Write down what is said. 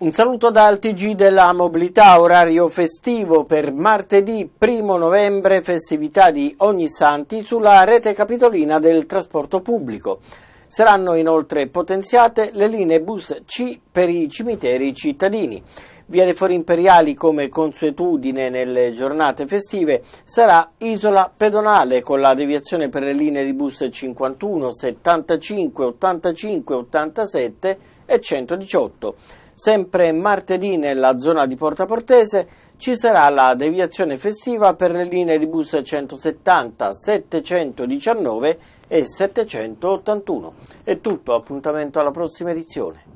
Un saluto dal TG della mobilità, orario festivo per martedì 1 novembre, festività di Ogni Santi sulla rete capitolina del trasporto pubblico. Saranno inoltre potenziate le linee bus C per i cimiteri cittadini. Via dei Fori Imperiali, come consuetudine nelle giornate festive, sarà isola pedonale con la deviazione per le linee di bus 51, 75, 85, 87 e 118. Sempre martedì nella zona di Porta Portese ci sarà la deviazione festiva per le linee di bus 170, 719 e 781. È tutto, appuntamento alla prossima edizione.